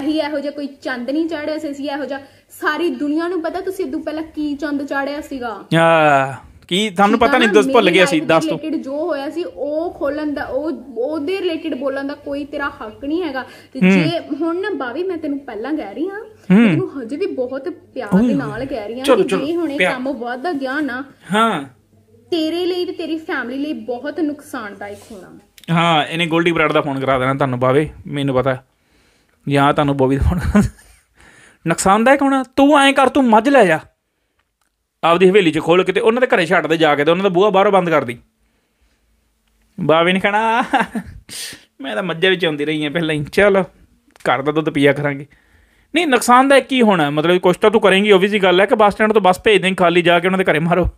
ਅਸੀਂ ਇਹੋ ਜਿਹਾ ਕੋਈ ਚੰਦ ਨਹੀਂ ਚੜਿਆ ਸੀ ਇਹੋ ਜਿਹਾ ਸਾਰੀ ਦੁਨੀਆ ਨੂੰ ਪਤਾ ਤੁਸੀਂ ਇਦੋਂ ਪਹਿਲਾਂ ਕੀ ਚੰਦ ਚਾੜਿਆ ਸੀਗਾ ਆ ਕੀ ਤੁਹਾਨੂੰ ਪਤਾ ਨਹੀਂ ਦੱਸ ਭੁੱਲ ਗਿਆ ਸੀ ਦੱਸ ਤੋ ਜੋ ਹੋਇਆ ਸੀ ਉਹ ਖੋਲਣ ਦਾ ਉਹ ਉਹਦੇ ਰਿਲੇਟਡ ਬੋਲਣ ਦਾ ਕੋਈ ਤੇਰਾ ਹੱਕ ਨਹੀਂ ਹੈਗਾ ਤੇ ਜੇ ਹੁਣ ਨਾ ਬਾਵੀ ਮੈਂ ਤੈਨੂੰ ਪਹਿਲਾਂ ਕਹਿ ਰਹੀ ਹਾਂ ਤੈਨੂੰ ਹਜੇ ਵੀ ਬਹੁਤ ਪਿਆਰ ਦੇ ਨਾਲ ਕਹਿ ਰਹੀ ਹਾਂ ਕਿ ਜੇ ਹੁਣ ਇਹ ਕੰਮ ਵੱਧਦਾ ਗਿਆ ਨਾ ਹਾਂ ਤੇਰੇ ਲਈ ਤੇ ਤੇਰੀ ਫੈਮਿਲੀ ਲਈ ਬਹੁਤ ਨੁਕਸਾਨਦਾਇਕ ਹੋਣਾ ਹਾਂ ਇਹਨੇ ਗੋਲਡੀ ਬਰਾੜ ਦਾ ਫੋਨ ਕਰਾ ਦੇਣਾ ਤੁਹਾਨੂੰ ਬਾਵੇ ਮੈਨੂੰ ਪਤਾ ਜਾਂ ਤੁਹਾਨੂੰ ਬੋਵੀ ਦਾ ਫੋਨ ਨੁਕਸਾਨਦਾਇਕ ਹੋਣਾ ਤੂੰ ਐਂ ਕਰ ਤੂੰ ਮੱਝ ਲੈ ਜਾ ਆਪਦੀ ਹਵੇਲੀ 'ਚ ਖੋਲ ਕੇ ਤੇ ਉਹਨਾਂ ਦੇ ਘਰੇ ਛੱਡ ਦੇ ਜਾ ਕੇ ਤੇ ਉਹਨਾਂ ਦਾ ਬੂਹਾ ਬਾਹਰੋਂ ਬੰਦ ਕਰ ਦੀ ਬਾਵੇ ਨੇ ਕਹਣਾ ਮੈਂ ਤਾਂ ਮੱਝੇ ਵਿੱਚ ਆਉਂਦੀ ਰਹੀ ਆ ਪਹਿਲਾਂ ਹੀ ਚਲ ਘਰ ਦਾ ਦੁੱਧ ਪੀਆ ਕਰਾਂਗੇ ਨਹੀਂ ਨੁਕਸਾਨਦਾਇਕ ਕੀ ਹੋਣਾ ਮਤਲਬ ਕੁਛ ਤਾਂ ਤੂੰ ਕਰੇਂਗੀ ਓਬਵੀਅਸਲੀ ਗੱਲ ਹੈ ਕਿ ਬੱਸ ਸਟੈਂਡ ਤੋਂ ਬੱਸ ਭੇਜ ਦੇਂ ਖਾਲੀ ਜਾ ਕੇ ਉਹਨਾਂ ਦੇ ਘਰੇ ਮਾਰੋ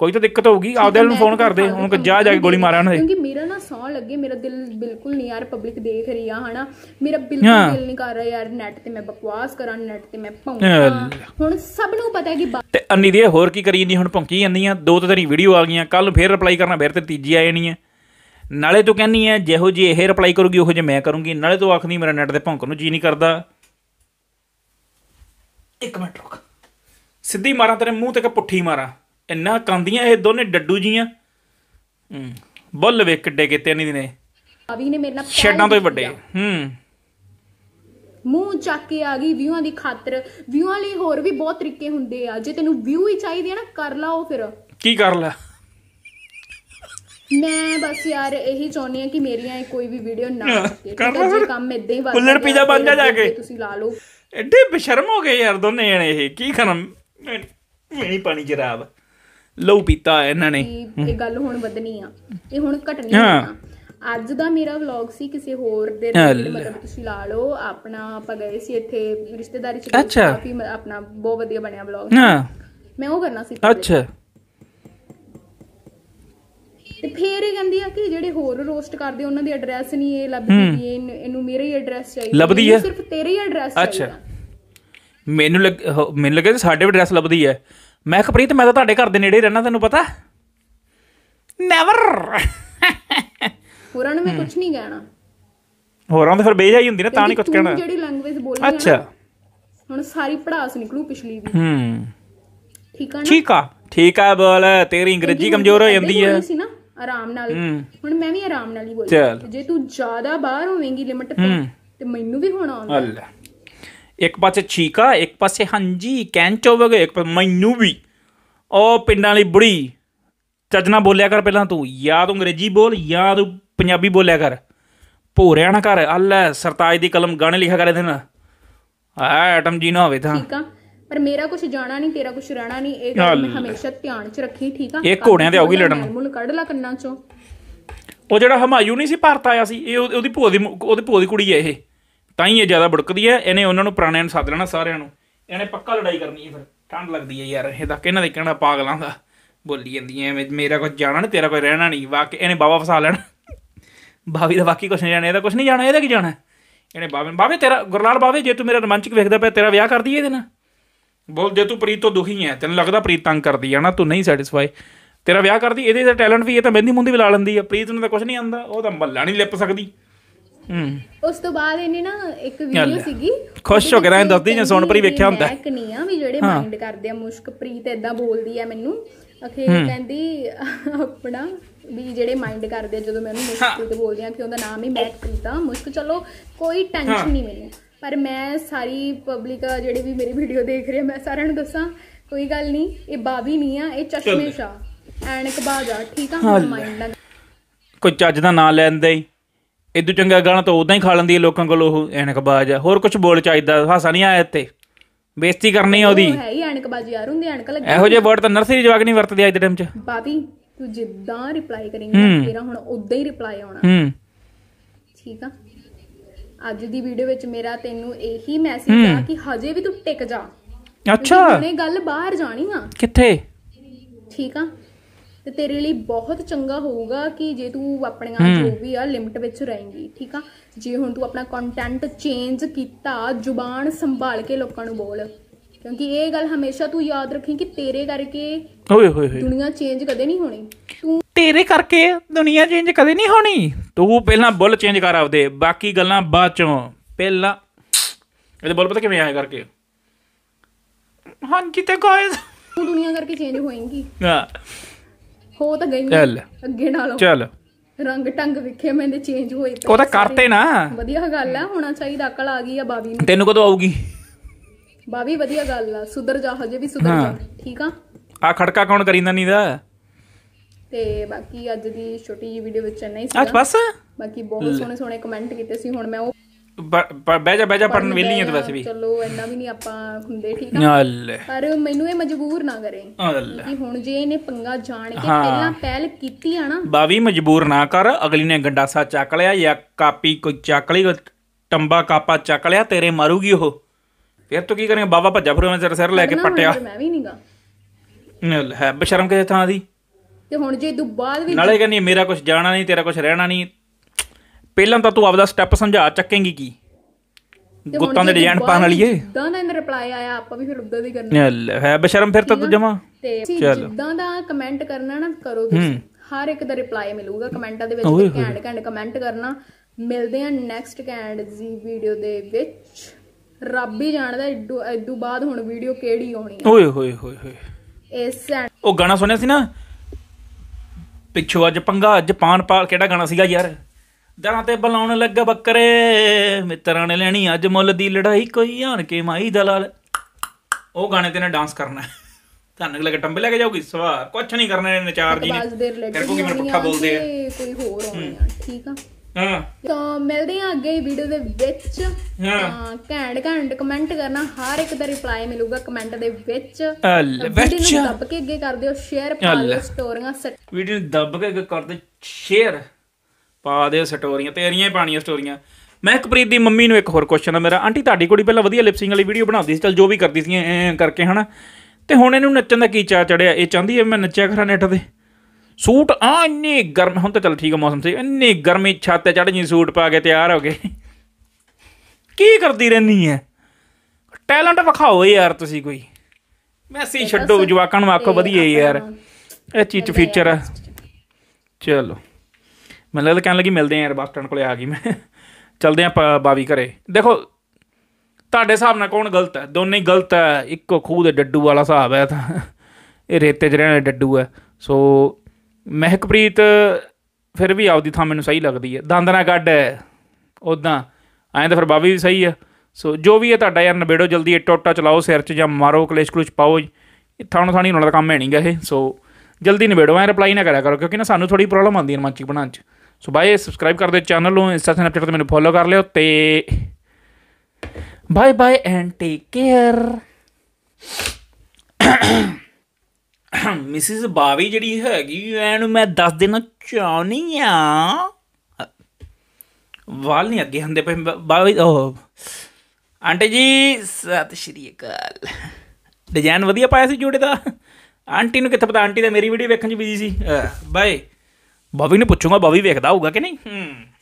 ਕੋਈ ਤਾਂ ਦਿੱਕਤ ਹੋਊਗੀ ਆਪਦੇ ਨੂੰ ਫੋਨ ਕਰਦੇ ਹੁਣ ਜਾ ਜਾ ਕੇ ਗੋਲੀ ਮਾਰਿਆ ਉਹਨਾਂ ਦੇ ਕਿਉਂਕਿ ਮੇਰਾ ਨਾ ਸੌ ਲੱਗੇ ਮੇਰਾ ਦਿਲ ਬਿਲਕੁਲ ਨਹੀਂ ਯਾਰ ਪਬਲਿਕ ਦੇਖ ਰਹੀ ਆ ਹਨਾ ਮੇਰਾ ਬਿਲਕੁਲ ਦਿਲ ਨਹੀਂ ਕਰ ਰਿਹਾ ਯਾਰ ਨੈਟ ਤੇ ਮੈਂ ਬਕਵਾਸ ਕਰਾਂ ਨੈਟ ਤੇ ਮੈਂ ਭੌਂਕਾਂ ਹੁਣ ਸਭ ਨੂੰ ਪਤਾ ਹੈ ਕਿ ਤੇ ਅੰਨੀ ਦੀ ਹੋਰ ਕੀ ਕਰੀ ਜਾਂਦੀ ਹੁਣ ਭੌਂਕੀ ਜਾਂਦੀ ਆ ਦੋ ਤੇ ਵੀਡੀਓ ਆ ਗਈਆਂ ਕੱਲ ਫੇਰ ਰਿਪਲਾਈ ਕਰਨਾ ਫੇਰ ਤੇ ਤੀਜੀ ਆ ਜਾਣੀ ਆ ਨਾਲੇ ਤੂੰ ਕਹਿੰਨੀ ਆ ਜਿਹੋ ਜੀ ਇਹ ਰਿਪਲਾਈ ਕਰੂਗੀ ਉਹੋ ਜੇ ਮੈਂ ਕਰੂੰਗੀ ਨਾਲੇ ਤੂੰ ਆਖਦੀ ਮੇਰਾ ਨੈਟ ਤੇ ਭੌਂਕਣ ਨੂੰ ਜੀ ਨਹੀਂ ਕਰਦਾ ਇੱਕ ਮਿੰਟ ਰੁਕ ਸਿੱਧੀ ਮਾਰਾਂ ਤੇਰੇ ਮੂੰਹ ਤੇ ਕਿ ਪੁੱਠੀ ਮਾਰਾਂ ਇੰਨਾ ਕੰਦੀਆਂ ਇਹ ਦੋਨੇ ਡੱਡੂ ਜੀਆਂ ਹੂੰ ਬੁੱਲ ਵੇ ਕਿੱਡੇ ਕਿਤੇ ਨਹੀਂ ਨੇ ਅਵੀ ਨੇ ਮੇਰੇ ਨਾਲ ਛੱਡਾਂ ਤੋਂ ਵੱਡੇ ਹੂੰ ਮੂੰਹ ਚੱਕ ਕੇ ਆ ਗਈ ਵਿਊਆਂ ਦੀ ਖਾਤਰ ਵਿਊਆਂ ਲਈ ਹੋਰ ਵੀ ਬਹੁਤ ਤਰੀਕੇ ਹੁੰਦੇ ਆ ਜੇ ਤੈਨੂੰ ਵਿਊ ਹੀ ਚਾਹੀਦੀ ਆ ਨਾ ਕਰ ਲਾ ਉਹ ਫਿਰ ਕੀ ਕਰ ਲੈ ਮੈਂ ਬਸ ਯਾਰ ਇਹੀ ਚਾਹੁੰਦੀ ਆ ਕਿ ਮੇਰੀਆਂ ਇਹ ਕੋਈ ਵੀ ਵੀਡੀਓ ਨਾ ਚੱਕੇ ਕਰ ਲਾ ਜੇ ਕੰਮ ਇਦਾਂ ਹੀ ਵੱਧ ਬੁੱਲਰ ਪੀਜ਼ਾ ਬਣ ਜਾ ਜਾ ਕੇ। ਤੁਸੀਂ ਲਾ ਲਓ ਐਡੇ ਬੇਸ਼ਰਮ ਹੋ ਗਏ ਯਾਰ ਦੋਨੇ ਜਣੇ ਇਹ ਕੀ ਕਰਮ ਮੈਂ ਪਾਣੀ ਜਰਾਬ ਲਉ ਪੀਤਾ ਹੈ ਇਹਨਾਂ ਨੇ ਇਹ ਗੱਲ ਹੁਣ ਵਧਣੀ ਆ ਇਹ ਹੁਣ ਘਟਣੀ ਹਾਂ। ਆ ਅੱਜ ਦਾ ਮੇਰਾ ਵਲੌਗ ਸੀ ਕਿਸੇ ਹੋਰ ਦੇ ਨਾਲ, ਮਤਲਬ ਤੁਸੀਂ ਲਾ ਲਓ ਆਪਣਾ ਆਪਾਂ ਗਏ ਸੀ ਇੱਥੇ ਰਿਸ਼ਤੇਦਾਰੀ ਚ ਕਾਫੀ ਆਪਣਾ ਬਹੁਤ ਵਧੀਆ ਬਣਿਆ ਵਲੌਗ ਹਾਂ ਮੈਂ ਉਹ ਕਰਨਾ ਸੀ ਅੱਛਾ ਤੇ ਫੇਰ ਇਹ ਕਹਿੰਦੀ ਆ ਕਿ ਜਿਹੜੇ ਹੋਰ ਰੋਸਟ ਕਰਦੇ ਉਹਨਾਂ ਦੀ ਐਡਰੈਸ ਨਹੀਂ ਇਹ ਲੱਭਦੀ ਇਹ ਇਹਨੂੰ- ਮੇਰੇ ਹੀ ਐਡਰੈਸ ਚਾਹੀਦਾ ਲੱਭਦੀ ਹੈ ਸਿਰਫ ਤੇਰੇ ਹੀ ਐਡਰੈਸ ਅੱਛਾ। ਮੈਨੂੰ ਲੱਗ ਮੈਨੂੰ ਲੱਗਿਆ ਸਾਡੇ ਵੀ ਐਡਰੈਸ ਲੱਭਦੀ ਹੈ ਮੈਂ ਖਪ੍ਰੀਤ ਮੈਂ ਤਾਂ ਤੁਹਾਡੇ ਘਰ ਦੇ ਨੇੜੇ ਰਹਿਣਾ ਤੈਨੂੰ ਪਤਾ ਨੈਵਰ ਹੋਰਾਂ ਨੂੰ ਮੈਂ ਕੁਝ ਨਹੀਂ ਕਹਿਣਾ ਹੋਰਾਂ ਤਾਂ ਫਿਰ ਬੇਜਾਈ ਹੁੰਦੀ ਨਾ ਤਾਂ ਨਹੀਂ ਕੁਝ ਕਹਿਣਾ ਜਿਹੜੀ ਲੈਂਗੁਏਜ ਬੋਲਣੀ ਅੱਛਾ ਹੁਣ ਸਾਰੀ ਪੜਾਸ ਨਿਕਲੂ ਪਿਛਲੀ ਦੀ ਹੂੰ ਠੀਕ ਆ ਨਾ ਠੀਕ ਆ ਠੀਕ ਆ ਬੋਲ ਤੇਰੀ ਅੰਗਰੇਜ਼ੀ ਕਮਜ਼ੋਰ ਹੋ ਜਾਂਦੀ ਹੈ ਸੀ ਨਾ ਆਰਾਮ ਨਾਲ ਹੁਣ ਮੈਂ ਵੀ ਆਰਾਮ ਨਾਲ ਹੀ ਬੋਲ ਜੇ ਤੂੰ ਜ਼ਿਆਦਾ ਬਾਹਰ ਹੋਵੇਂਗੀ ਲਿਮਟ ਤੇ ਤੇ ਮੈਨੂੰ ਵੀ ਹੋਣਾ ਆਉਂਦਾ ਅੱਲਾ ਇੱਕ ਪਾਸੇ ਛੀਕਾ ਇੱਕ ਪਾਸੇ ਹਾਂਜੀ ਕੈਂਚੋ ਹੋਵੇਗਾ ਇੱਕ ਪਾਸੇ ਮੈਨੂੰ ਵੀ ਉਹ ਪਿੰਡਾਂ ਵਾਲੀ ਬੁੜੀ ਚੱਜਣਾ ਬੋਲਿਆ ਕਰ ਪਹਿਲਾਂ ਤੂੰ ਜਾਂ ਤੂੰ ਅੰਗਰੇਜ਼ੀ ਬੋਲ ਜਾਂ ਤੂੰ ਪੰਜਾਬੀ ਬੋਲਿਆ ਕਰ ਭੋਰਿਆ ਨਾ ਕਰ ਅੱਲਾ ਸਰਤਾਜ ਦੀ ਕਲਮ ਗਾਣੇ ਲਿਖਿਆ ਕਰ ਦਿਨ ਆ ਐਟਮ ਜੀ ਨਾ ਹੋਵੇ ਤਾਂ ਠੀਕ ਆ ਪਰ ਮੇਰਾ ਕੁਝ ਜਾਣਾ ਨਹੀਂ ਤੇਰਾ ਕੁਝ ਰਹਿਣਾ ਨਹੀਂ ਇਹ ਗੱਲ ਹਮੇਸ਼ਾ ਧਿਆਨ 'ਚ ਰੱਖੀ ਠੀਕ ਆ ਇਹ ਘੋੜਿਆਂ ਤੇ ਆਉਗੀ ਲੜਨ ਮੁੱਲ ਕੱਢ ਲੈ ਕੰਨਾਂ 'ਚੋਂ ਉਹ ਜਿਹੜਾ ਹਮਾਯੂ ਨਹੀਂ ਸੀ ਭਾਰਤ ਆਇਆ ਸੀ ਇਹ ਉਹਦੀ ਭੂਆ ਦੀ ਉਹਦੀ ਭੂਆ ਦੀ ਕੁੜੀ ਹੈ ਇਹ ਤਾਂ ਹੀ ਇਹ ਜ਼ਿਆਦਾ ਬੜਕਦੀ ਹੈ ਇਹਨੇ ਉਹਨਾਂ ਨੂੰ ਪੁਰਾਣਿਆਂ ਨੂੰ ਸੱਦ ਲੈਣਾ ਸਾਰਿਆਂ ਨੂੰ ਇਹਨੇ ਪੱਕਾ ਲੜਾਈ ਕਰਨੀ ਹੈ ਫਿਰ ਠੰਡ ਲੱਗਦੀ ਹੈ ਯਾਰ ਇਹਦਾ ਕਿਹਨਾਂ ਦੇ ਕਹਿਣਾ ਪਾਗਲਾਂ ਦਾ ਬੋਲੀ ਜਾਂਦੀ ਐ ਮੇਰਾ ਕੋਈ ਜਾਣਾ ਨਹੀਂ ਤੇਰਾ ਕੋਈ ਰਹਿਣਾ ਨਹੀਂ ਵਾਕ ਇਹਨੇ ਬਾਬਾ ਫਸਾ ਲੈਣਾ ਬਾਵੀ ਦਾ ਵਾਕੀ ਕੁਛ ਨਹੀਂ ਜਾਣਾ ਇਹਦਾ ਕੁਛ ਨਹੀਂ ਜਾਣਾ ਇਹਦਾ ਕੀ ਜਾਣਾ ਇਹਨੇ ਬਾਬੇ ਬਾਬੇ ਤੇਰਾ ਗੁਰਲਾਲ ਬਾਬੇ ਜੇ ਤੂੰ ਮੇਰਾ ਰੋਮਾਂਚਿਕ ਵੇਖਦਾ ਪਿਆ ਤੇਰਾ ਵਿਆਹ ਕਰ ਦਈਏ ਇਹਦੇ ਨਾਲ ਬੋਲ ਜੇ ਤੂੰ ਪ੍ਰੀਤ ਤੋਂ ਦੁਖੀ ਐ ਤੈਨੂੰ ਲੱਗਦਾ ਪ੍ਰੀਤ ਤੰਗ ਕਰਦੀ ਆ ਨਾ ਤੂੰ ਨਹੀਂ ਸੈਟੀਸਫਾਈ ਤੇਰਾ ਵਿਆਹ ਕਰਦੀ ਇਹਦੇ ਦਾ ਟੈਲੈਂਟ ਵੀ ਇਹ ਤਾਂ ਮਹਿੰਦੀ ਮੁੰਦੀ ਵੀ ਲਾ ਲੈਂਦੀ ਆ ਪ੍ਰੀਤ ਨੂੰ ਤਾਂ ਕੁਛ ਨਹੀਂ ਆਂਦਾ ਉਹ ਤਾਂ ਮੱਲਾ ਨਹੀਂ ਲਿਪ ਸਕਦੀ ਉਸ ਤੋਂ ਬਾਅਦ ਇਹਨੇ ਨਾ ਇੱਕ ਵੀਡੀਓ ਸੀਗੀ ਖੁਸ਼ ਹੋ ਕੇ ਰਹਿਣ ਦੱਸਦੀ ਜਾਂ ਸੋਨ ਪਰੀ ਵੇਖਿਆ ਹੁੰਦਾ ਹੈ ਨਹੀਂ ਆ ਵੀ ਜਿਹੜੇ ਮਾਈਂਡ ਕਰਦੇ ਆ ਮੁਸ਼ਕ ਪ੍ਰੀਤ ਇਦਾਂ ਬੋਲਦੀ ਆ ਮੈਨੂੰ ਅਖੇ ਕਹਿੰਦੀ ਆਪਣਾ ਵੀ ਜਿਹੜੇ ਮਾਈਂਡ ਕਰਦੇ ਆ ਜਦੋਂ ਮੈਂ ਉਹਨੂੰ ਪ੍ਰੀਤ ਬੋਲਦੀ ਆ ਕਿ ਉਹਦਾ ਨਾਮ ਹੀ ਮੈਕਪ੍ਰੀਤ ਆ ਮੁਸ਼ਕ ਚਲੋ ਕੋਈ ਟੈਨਸ਼ਨ ਨਹੀਂ ਮੈਨੂੰ ਪਰ ਮੈਂ ਸਾਰੀ ਪਬਲਿਕ ਜਿਹੜੇ ਵੀ ਮੇਰੀ ਵੀਡੀਓ ਦੇਖ ਰਹੇ ਮੈਂ ਸਾਰਿਆਂ ਨੂੰ ਦੱਸਾਂ ਕੋਈ ਗੱਲ ਨਹੀਂ ਇਹ ਬਾਬੀ ਨਹੀਂ ਆ ਇਹ ਚਸ਼ਮੇ ਸ਼ਾ ਐਨਕ ਬਾਜ਼ਾ ਠੀਕ ਆ ਮਾਈਂਡ ਦਾ ਕੋਈ ਚੱਜ ਦਾ ਨਾਂ ਲੈਂਦੇ ਹੀ ਇਦੋਂ ਚੰਗਾ ਗਾਣਾ ਤਾਂ ਉਦਾਂ ਹੀ ਖਾ ਲੈਂਦੀ ਹੈ ਲੋਕਾਂ ਕੋਲ ਉਹ ਐਨਕਬਾਜ਼ ਆ ਹੋਰ ਕੁਝ ਬੋਲ ਚਾਹੀਦਾ ਹਾਸਾ ਨਹੀਂ ਆਇਆ ਇੱਥੇ ਬੇਇੱਜ਼ਤੀ ਕਰਨੀ ਆ ਉਹਦੀ ਹੈ ਹੀ ਐਨਕਬਾਜ਼ ਯਾਰ ਹੁੰਦੀ ਐਨਕ ਲੱਗੀ ਇਹੋ ਜਿਹੇ ਵਰਡ ਤਾਂ ਨਰਸਰੀ ਜਵਾਕ ਨਹੀਂ ਵਰਤਦੇ ਅੱਜ ਦੇ ਟਾਈਮ 'ਚ ਬਾਬੀ ਤੂੰ ਜਿੱਦਾਂ ਰਿਪਲਾਈ ਕਰੇਂਗਾ ਤੇਰਾ ਹੁਣ ਉਦਾਂ ਹੀ ਰਿਪਲਾਈ ਆਉਣਾ ਹੂੰ ਠੀਕ ਆ ਅੱਜ ਦੀ ਵੀਡੀਓ ਵਿੱਚ ਮੇਰਾ ਤੈਨੂੰ ਇਹੀ ਮੈਸੇਜ ਆ ਕਿ ਹਜੇ ਵੀ ਤੂੰ ਟਿਕ ਜਾ ਅੱਛਾ ਨਹੀਂ ਗੱਲ ਬਾਹਰ ਜਾਣੀ ਆ ਕਿੱਥੇ ਠੀਕ ਆ ਤੇ ਤੇਰੇ ਲਈ ਬਹੁਤ ਚੰਗਾ ਹੋਊਗਾ ਕਿ ਜੇ ਤੂੰ ਆਪਣੀਆਂ ਜੋ ਵੀ ਆ ਲਿਮਟ ਵਿੱਚ ਰਹੇਂਗੀ ਠੀਕ ਆ ਜੇ ਹੁਣ ਤੂੰ ਆਪਣਾ ਕੰਟੈਂਟ ਚੇਂਜ ਕੀਤਾ ਜ਼ੁਬਾਨ ਸੰਭਾਲ ਕੇ ਲੋਕਾਂ ਨੂੰ ਬੋਲ ਕਿਉਂਕਿ ਇਹ ਗੱਲ ਹਮੇਸ਼ਾ ਤੂੰ ਯਾਦ ਰੱਖੀ ਕਿ ਤੇਰੇ ਕਰਕੇ ਓਏ ਹੋਏ ਹੋਏ ਦੁਨੀਆ ਚੇਂਜ ਕਦੇ ਨਹੀਂ ਹੋਣੀ ਤੂੰ ਤੇਰੇ ਕਰਕੇ ਦੁਨੀਆ ਚੇਂਜ ਕਦੇ ਨਹੀਂ ਹੋਣੀ ਤੂੰ ਪਹਿਲਾਂ ਬੁੱਲ ਚੇਂਜ ਕਰ ਆਪਦੇ ਬਾਕੀ ਗੱਲਾਂ ਬਾਅਦ ਚੋਂ ਪਹਿਲਾਂ ਇਹਦੇ ਬੁੱਲ ਪਤਾ ਕਿਵੇਂ ਆਇਆ ਕਰਕੇ ਹਾਂਜੀ ਤੇ ਗਾਇਜ਼ ਤੂੰ ਦੁਨੀਆ ਕਰਕੇ ਚੇਂਜ ਹੋਏਂਗੀ ਹਾਂ ਹੋ ਤਾਂ ਗਈ ਮੈਂ ਚੱਲ ਅੱਗੇ ਨਾਲੋਂ ਚੱਲ ਰੰਗ ਟੰਗ ਵਿਖੇ ਮੈਂਦੇ ਚੇਂਜ ਹੋਏ ਪਏ ਉਹ ਤਾਂ ਕਰਤੇ ਨਾ ਵਧੀਆ ਗੱਲ ਆ ਹੋਣਾ ਚਾਹੀਦਾ ਅਕਲ ਆ ਗਈ ਆ ਬਾਬੀ ਨੂੰ ਤੈਨੂੰ ਕਦੋਂ ਆਊਗੀ ਬਾਬੀ ਵਧੀਆ ਗੱਲ ਆ ਸੁਧਰ ਜਾ ਹਜੇ ਵੀ ਸੁਧਰ ਜਾ ਠੀਕ ਆ ਆ ਖੜਕਾ ਕੌਣ ਕਰੀਂਦਾ ਨਹੀਂ ਦਾ ਤੇ ਬਾਕੀ ਅੱਜ ਦੀ ਛੋਟੀ ਜੀ ਵੀਡੀਓ ਵਿੱਚ ਇੰਨਾ ਹੀ ਸੀ ਅੱਜ ਬਸ ਬਾਕੀ ਬਹੁਤ ਸੋਹਣੇ ਸੋਹਣੇ ਕਮੈਂਟ ਕੀਤੇ ਸੀ ਹੁਣ ਮੈਂ ਉਹ ਬਹਿ ਜਾ ਬਹਿ ਜਾ ਪੜਨ ਵੇਲੀ ਹੈ ਤੇ ਵੈਸੇ ਵੀ ਚਲੋ ਇੰਨਾ ਵੀ ਨਹੀਂ ਆਪਾਂ ਹੁੰਦੇ ਠੀਕ ਆ ਪਰ ਮੈਨੂੰ ਇਹ ਮਜਬੂਰ ਨਾ ਕਰੇ ਕਿ ਹੁਣ ਜੇ ਇਹਨੇ ਪੰਗਾ ਜਾਣ ਕੇ ਪਹਿਲਾਂ ਪਹਿਲ ਕੀਤੀ ਆ ਨਾ ਬਾਵੀ ਮਜਬੂਰ ਨਾ ਕਰ ਅਗਲੀ ਨੇ ਗੰਡਾਸਾ ਚੱਕ ਲਿਆ ਜਾਂ ਕਾਪੀ ਕੋਈ ਚੱਕ ਲਈ ਟੰਬਾ ਕਾਪਾ ਚੱਕ ਲਿਆ ਤੇਰੇ ਮਾਰੂਗੀ ਉਹ ਫਿਰ ਤੂੰ ਕੀ ਕਰੇਂਗਾ ਬਾਬਾ ਭੱਜਾ ਫਿਰ ਉਹਨੇ ਸਿਰ ਲੈ ਕੇ ਪਟਿਆ ਮੈਂ ਵੀ ਨਹੀਂਗਾ ਹੈ ਬਸ਼ਰਮ ਕਿਹਦੇ ਥਾਂ ਦੀ ਤੇ ਹੁਣ ਜੇ ਤੂੰ ਬਾਅਦ ਨਾਲੇ ਕਹਿੰਦੀ ਮੇਰਾ ਕੁਝ ਜਾਣਾ ਨਹੀਂ ਤੇਰਾ ਕੁਝ ਰਹਿਣਾ ਨਹੀਂ ਪਹਿਲਾਂ ਤਾਂ ਤੂੰ ਆਪਦਾ ਸਟੈਪ ਸਮਝਾ ਚੱਕੇਂਗੀ ਕੀ ਗੁੱਤਾਂ ਦੇ ਡਿਜ਼ਾਈਨ ਪਾਣ ਵਾਲੀਏ ਤਾਂ ਦਾ ਇਹਨਾਂ ਰਿਪਲਾਈ ਆਇਆ ਆਪਾਂ ਵੀ ਫਿਰ ਉਦਾਂ ਦੀ ਕਰਨਾ ਹੈ ਬਸ਼ਰਮ ਫਿਰ ਤਾਂ ਤੂੰ ਜਮਾ ਚਲ ਜਿੱਦਾਂ ਦਾ ਕਮੈਂਟ ਕਰਨਾ ਨਾ ਕਰੋ ਤੁਸੀਂ ਹਰ ਇੱਕ ਦਾ ਰਿਪਲਾਈ ਮਿਲੂਗਾ ਕਮੈਂਟਾਂ ਦੇ ਵਿੱਚ ਕੈਂਡ ਕੈਂਡ ਕਮੈਂਟ ਕਰਨਾ ਮਿਲਦੇ ਆ ਨੈਕਸਟ ਕੈਂਡ ਜੀ ਵੀਡੀਓ ਦੇ ਵਿੱਚ ਰੱਬ ਹੀ ਜਾਣਦਾ ਇਦੋਂ ਬਾਅਦ ਹੁਣ ਵੀਡੀਓ ਕਿਹੜੀ ਆਉਣੀ ਹੈ ਓਏ ਹੋਏ ਹੋਏ ਹੋਏ ਇਸ ਉਹ ਗਾਣਾ ਸੁਣਿਆ ਸੀ ਨਾ ਪਿੱਛੋਂ ਅੱਜ ਪੰਗਾ ਜਪਾਨ ਪਾਲ ਕਿਹੜਾ ਗਾਣਾ ਸੀਗਾ ਯਾਰ ਦਰਾਂ ਤੇ ਬੁਲਾਉਣ ਲੱਗਾ ਬੱਕਰੇ ਮਿੱਤਰਾਂ ਨੇ ਲੈਣੀ ਅੱਜ ਮੁੱਲ ਦੀ ਲੜਾਈ ਕੋਈ ਆਣ ਕੇ ਮਾਈ ਦਲਾਲ ਉਹ ਗਾਣੇ ਤੇ ਨੇ ਡਾਂਸ ਕਰਨਾ ਤੁਹਾਨੂੰ ਲੱਗਾ ਟੰਬੇ ਲੈ ਕੇ ਜਾਊਗੀ ਸਵਾਰ ਕੁਛ ਨਹੀਂ ਕਰਨਾ ਇਹਨੇ ਚਾਰ ਜੀ ਨੇ ਫਿਰ ਕੋਈ ਮੈਨੂੰ ਪੁੱਠਾ ਬੋਲਦੇ ਆ ਕੋਈ ਹੋਰ ਆਉਣਾ ਠੀਕ ਆ ਹਾਂ ਤਾਂ ਮਿਲਦੇ ਆ ਅੱਗੇ ਵੀਡੀਓ ਦੇ ਵਿੱਚ ਹਾਂ ਘੈਂਡ ਘੈਂਡ ਕਮੈਂਟ ਕਰਨਾ ਹਰ ਇੱਕ ਦਾ ਰਿਪਲਾਈ ਮਿਲੂਗਾ ਕਮੈਂਟ ਦੇ ਵਿੱਚ ਵੀਡੀਓ ਨੂੰ ਦੱਬ ਕੇ ਅੱਗੇ ਕਰ ਦਿਓ ਸ਼ੇਅਰ ਪਾ ਲਓ ਸਟੋਰੀਆਂ ਵੀਡੀਓ ਨੂੰ ਦੱਬ ਕੇ ਅੱਗੇ ਕਰ ਦਿਓ ਸ਼ੇਅਰ ਪਾ ਦੇ ਸਟੋਰੀਆਂ ਤੇਰੀਆਂ ਹੀ ਪਾਣੀਆਂ ਸਟੋਰੀਆਂ ਮੈਂ ਕਪ੍ਰੀਤ ਦੀ ਮੰਮੀ ਨੂੰ ਇੱਕ ਹੋਰ ਕੁਐਸਚਨ ਆ ਮੇਰਾ ਆਂਟੀ ਤੁਹਾਡੀ ਕੁੜੀ ਪਹਿਲਾਂ ਵਧੀਆ ਲਿਪਸਿੰਗ ਵਾਲੀ ਵੀਡੀਓ ਬਣਾਉਂਦੀ ਸੀ ਚਲ ਜੋ ਵੀ ਕਰਦੀ ਸੀ ਐ ਕਰਕੇ ਹਨਾ ਤੇ ਹੁਣ ਇਹਨੂੰ ਨੱਚਣ ਦਾ ਕੀ ਚਾਹ ਚੜਿਆ ਇਹ ਚਾਹੁੰਦੀ ਐ ਮੈਂ ਨੱਚਿਆ ਕਰਾਂ ਨੈਟ ਤੇ ਸੂਟ ਆ ਇੰਨੀ ਗਰਮ ਹੁਣ ਤਾਂ ਚਲ ਠੀਕ ਆ ਮੌਸਮ ਸੀ ਇੰਨੀ ਗਰਮੀ ਛੱਤ ਚੜ ਜੀ ਸੂਟ ਪਾ ਕੇ ਤਿਆਰ ਹੋ ਗਏ ਕੀ ਕਰਦੀ ਰਹਿਨੀ ਐ ਟੈਲੈਂਟ ਵਿਖਾਓ ਯਾਰ ਤੁਸੀਂ ਕੋਈ ਮੈਸੀ ਛੱਡੋ ਜਵਾਕਾਂ ਨੂੰ ਆਖੋ ਵਧੀਆ ਯਾਰ ਇਹ ਚੀਜ਼ ਫੀਚਰ ਆ ਚਲੋ ਮੈਨੂੰ ਲੱਗਦਾ ਕਹਿਣ ਲੱਗੀ ਮਿਲਦੇ ਆਂ ਯਾਰ ਬੱਸ ਸਟੈਂਡ ਕੋਲੇ ਆ ਗਈ ਮੈਂ ਚਲਦੇ ਆਂ ਬਾਵੀ ਘਰੇ ਦੇਖੋ ਤੁਹਾਡੇ ਹਿਸਾਬ ਨਾਲ ਕੌਣ ਗਲਤ ਹੈ ਦੋਨੇ ਹੀ ਗਲਤ ਹੈ ਇੱਕੋ ਖੂਹ ਦੇ ਡੱਡੂ ਵਾਲਾ ਹਿਸਾਬ ਹੈ ਤਾਂ ਇਹ ਰੇਤੇ 'ਚ ਰਹਿਣ ਵਾਲੇ ਡੱਡੂ ਹੈ ਸੋ ਮਹਿਕਪ੍ਰੀਤ ਫਿਰ ਵੀ ਆਪਦੀ ਥਾਂ ਮੈਨੂੰ ਸਹੀ ਲੱਗਦੀ ਹੈ ਦੰਦ ਨਾ ਕੱਢ ਉਦਾਂ ਐਂ ਤਾਂ ਫਿਰ ਬਾਵੀ ਵੀ ਸਹੀ ਹੈ ਸੋ ਜੋ ਵੀ ਹੈ ਤੁਹਾਡਾ ਯਾਰ ਨਵੇੜੋ ਜਲਦੀ ਇਹ ਟੋਟਾ ਚਲਾਓ ਸਿਰ 'ਚ ਜਾਂ ਮਾਰੋ ਕਲੇਸ਼ ਕਲੂਚ ਪਾਓ ਇੱਥਾਂ ਨੂੰ ਥਾਣੀ ਉਹਨਾਂ ਦਾ ਕੰਮ ਹੈ ਨਹੀਂਗਾ ਇਹ ਸੋ ਜਲਦੀ ਨਵੇੜੋ ਐਂ ਰਿਪਲਾਈ ਨਾ ਕਰਿਆ ਕਰੋ ਕਿਉਂਕਿ ਨਾ ਸਾਨੂੰ ਥੋੜੀ ਪ੍ਰੋਬਲਮ ਆਉਂਦੀ ਹੈ ਮਾਨਸਿਕ ਬਣਾਉਣ 'ਚ ਸੋ ਬਾਈ ਸਬਸਕ੍ਰਾਈਬ ਕਰ ਦਿਓ ਚੈਨਲ ਨੂੰ ਇੰਸਟਾ ਸਨੈਪਚੈਟ ਤੇ ਮੈਨੂੰ ਫੋਲੋ ਕਰ ਲਿਓ ਤੇ bye bye and take care Mrs Bavi ਜਿਹੜੀ ਹੈਗੀ ਐਨ ਮੈਂ ਦੱਸ ਦੇਣਾ ਚਾਹਨੀ ਆ ਵਾਲ ਨਹੀਂ ਅੱਗੇ ਹੁੰਦੇ ਪਏ ਬਾਵੀ ਉਹ ਆਂਟੀ ਜੀ ਸਤਿ ਸ਼੍ਰੀ ਅਕਾਲ ਡਿਜ਼ਾਈਨ ਵਧੀਆ ਪਾਇਆ ਸੀ ਜੋੜੇ ਦਾ ਆਂਟੀ ਨੂੰ ਕਿੱਥੇ ਪਤਾ ਆਂਟੀ ਦਾ ਮੇਰੀ ਵੀਡੀਓ ਵੇਖਣ 'ਚ ਬਿਜ਼ੀ ਸੀ ਬਾਏ ਬਵੀ ਨੂੰ ਪੁੱਛੂਗਾ ਬਵੀ ਵੇਖਦਾ ਹੋਊਗਾ ਕਿ ਨਹੀਂ ਹੂੰ